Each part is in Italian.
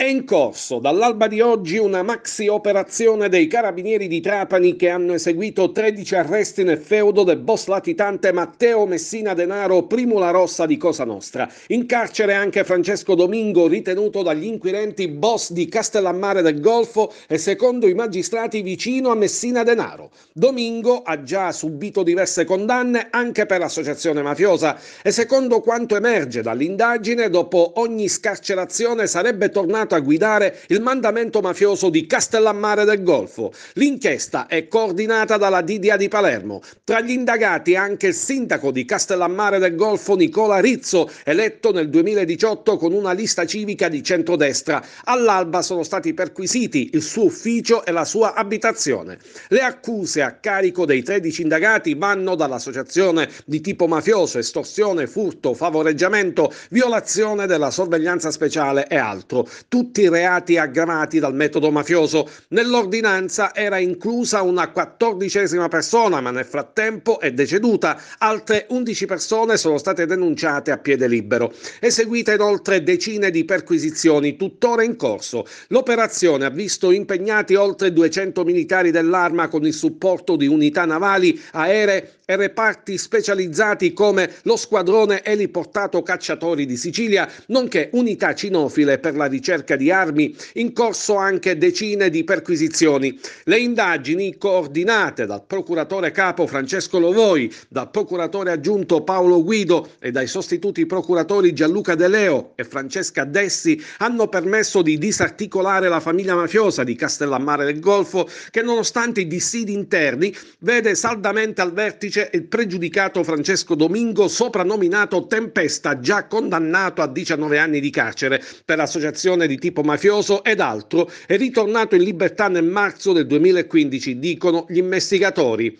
È in corso dall'alba di oggi una maxi operazione dei carabinieri di Trapani che hanno eseguito 13 arresti nel feudo del boss latitante Matteo Messina Denaro, primula rossa di Cosa Nostra. In carcere anche Francesco Domingo, ritenuto dagli inquirenti boss di Castellammare del Golfo e secondo i magistrati vicino a Messina Denaro. Domingo ha già subito diverse condanne anche per associazione mafiosa e secondo quanto emerge dall'indagine dopo ogni scarcerazione sarebbe tornato impegnato a guidare il mandamento mafioso di Castellammare del Golfo. L'inchiesta è coordinata dalla Didia di Palermo. Tra gli indagati anche il sindaco di Castellammare del Golfo Nicola Rizzo, eletto nel 2018 con una lista civica di centrodestra. All'alba sono stati perquisiti il suo ufficio e la sua abitazione. Le accuse a carico dei 13 indagati vanno dall'associazione di tipo mafioso, estorsione, furto, favoreggiamento, violazione della sorveglianza speciale e altro tutti i reati aggravati dal metodo mafioso. Nell'ordinanza era inclusa una quattordicesima persona, ma nel frattempo è deceduta. Altre undici persone sono state denunciate a piede libero. Eseguite inoltre decine di perquisizioni, tuttora in corso. L'operazione ha visto impegnati oltre 200 militari dell'arma con il supporto di unità navali, aeree e reparti specializzati come lo squadrone eliportato cacciatori di Sicilia, nonché unità cinofile per la ricerca ricerca di armi, in corso anche decine di perquisizioni. Le indagini coordinate dal procuratore capo Francesco Lovoi, dal procuratore aggiunto Paolo Guido e dai sostituti procuratori Gianluca De Leo e Francesca Dessi hanno permesso di disarticolare la famiglia mafiosa di Castellammare del Golfo che nonostante i dissidi interni vede saldamente al vertice il pregiudicato Francesco Domingo soprannominato Tempesta già condannato a 19 anni di carcere per l'associazione di tipo mafioso ed altro, è ritornato in libertà nel marzo del 2015, dicono gli investigatori.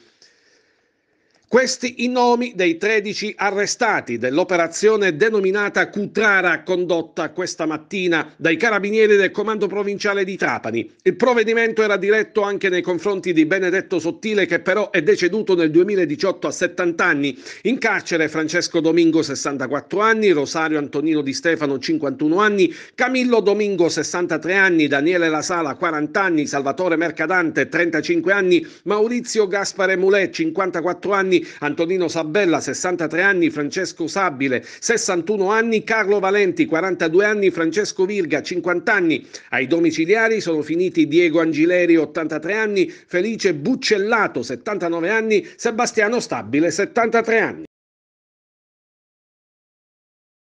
Questi i nomi dei 13 arrestati dell'operazione denominata Cutrara condotta questa mattina dai carabinieri del comando provinciale di Trapani. Il provvedimento era diretto anche nei confronti di Benedetto Sottile che però è deceduto nel 2018 a 70 anni. In carcere Francesco Domingo 64 anni, Rosario Antonino Di Stefano 51 anni, Camillo Domingo 63 anni, Daniele Lasala 40 anni, Salvatore Mercadante 35 anni, Maurizio Gaspare Mulè 54 anni anni, Antonino Sabella 63 anni, Francesco Sabile 61 anni, Carlo Valenti 42 anni, Francesco Virga 50 anni. Ai domiciliari sono finiti Diego Angileri 83 anni, Felice Buccellato 79 anni, Sebastiano Stabile 73 anni.